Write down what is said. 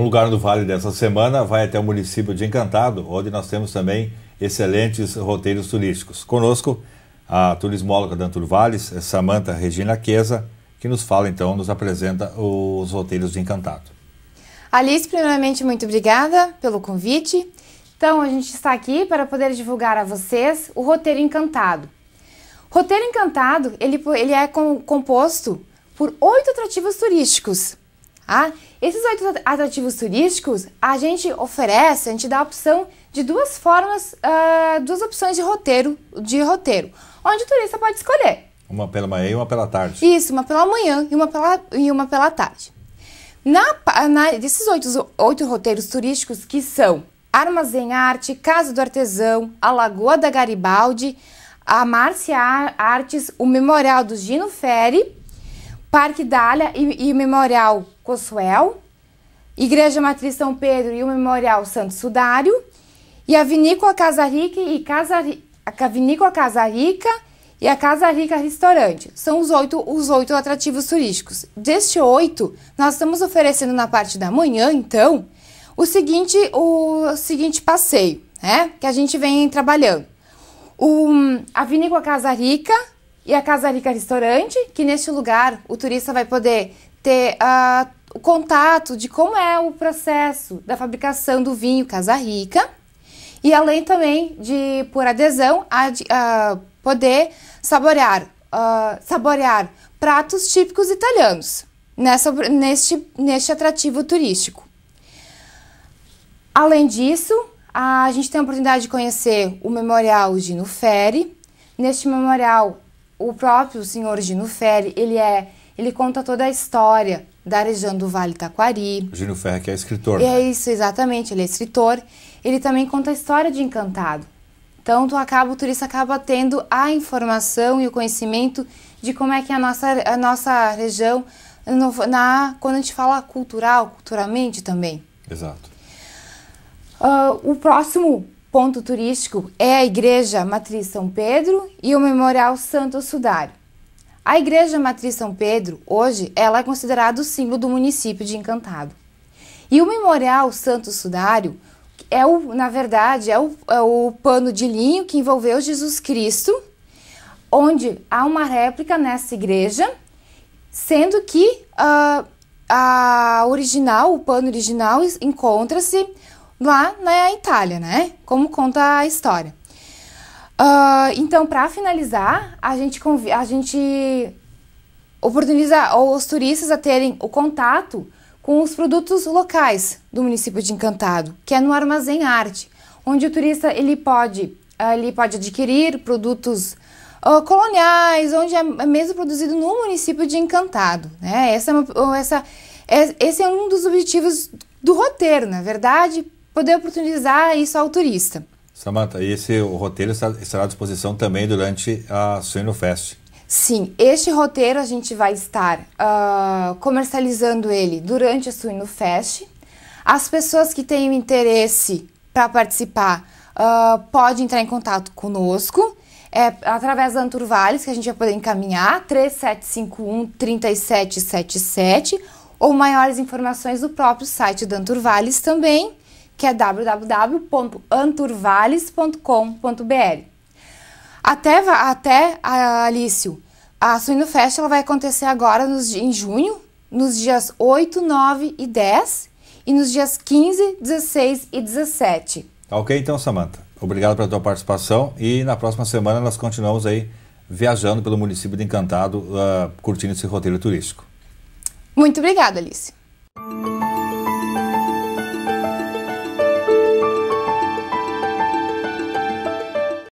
Um lugar no Vale dessa semana vai até o município de Encantado, onde nós temos também excelentes roteiros turísticos. Conosco, a turismóloga da Anturvales, é Samanta Regina Queza, que nos fala então, nos apresenta os roteiros de Encantado. Alice, primeiramente, muito obrigada pelo convite. Então, a gente está aqui para poder divulgar a vocês o Roteiro Encantado. Roteiro Encantado, ele, ele é com, composto por oito atrativos turísticos, ah, esses oito atrativos turísticos a gente oferece, a gente dá a opção de duas formas, uh, duas opções de roteiro, de roteiro, onde o turista pode escolher. Uma pela manhã e uma pela tarde. Isso, uma pela manhã e uma pela, e uma pela tarde. Na, na, desses oito, oito roteiros turísticos que são Armazém Arte, Casa do Artesão, a Lagoa da Garibaldi, a Márcia Artes, o Memorial do Gino Ferri Parque Dália e, e Memorial Cosuel, Igreja Matriz São Pedro e o Memorial Santo Sudário, e a Vinícola Casarica e a Vinícola Casarica e a Casa Rica Restaurante. São os oito, os oito atrativos turísticos. Deste oito, nós estamos oferecendo na parte da manhã, então, o seguinte, o seguinte passeio, né? Que a gente vem trabalhando. O, a Vinícola Casa Rica, e a Casa Rica Restaurante, que neste lugar o turista vai poder ter uh, o contato de como é o processo da fabricação do vinho Casa Rica e além também de, por adesão, a, uh, poder saborear, uh, saborear pratos típicos italianos nessa, neste, neste atrativo turístico. Além disso, a gente tem a oportunidade de conhecer o Memorial Gino Ferri. Neste memorial, o próprio senhor Gino Ferri, ele é, ele conta toda a história da região do Vale Taquari. Gino Ferri que é escritor. E é né? é isso, exatamente, ele é escritor. Ele também conta a história de Encantado. Então, tu acaba, o turista acaba tendo a informação e o conhecimento de como é que é a nossa, a nossa região, no, na, quando a gente fala cultural, culturalmente também. Exato. Uh, o próximo ponto turístico é a Igreja Matriz São Pedro e o Memorial Santo Sudário. A Igreja Matriz São Pedro, hoje, ela é considerada o símbolo do município de Encantado. E o Memorial Santo Sudário é, o, na verdade, é o, é o pano de linho que envolveu Jesus Cristo, onde há uma réplica nessa igreja, sendo que uh, a original, o pano original, encontra-se lá na Itália, né? Como conta a história. Uh, então, para finalizar, a gente, a gente oportuniza os turistas a terem o contato com os produtos locais do município de Encantado, que é no Armazém Arte, onde o turista ele pode, ele pode adquirir produtos uh, coloniais, onde é, é mesmo produzido no município de Encantado. Né? Essa, é essa, é, esse é um dos objetivos do roteiro, na verdade, poder oportunizar isso ao turista. Samanta, e esse roteiro estará à disposição também durante a Suino Fest? Sim, este roteiro a gente vai estar uh, comercializando ele durante a Suino Fest. As pessoas que têm interesse para participar uh, ah, podem entrar em contato conosco é através da Anturvales que a gente vai poder encaminhar 3751 3777 ou maiores informações do próprio site da Anturvales também que é www.anturvales.com.br. Até, até a Alício, a Suíno Fest ela vai acontecer agora nos, em junho, nos dias 8, 9 e 10 e nos dias 15, 16 e 17. Tá ok então, Samanta. Obrigado pela tua participação e na próxima semana nós continuamos aí viajando pelo município de Encantado, uh, curtindo esse roteiro turístico. Muito obrigada, Alice.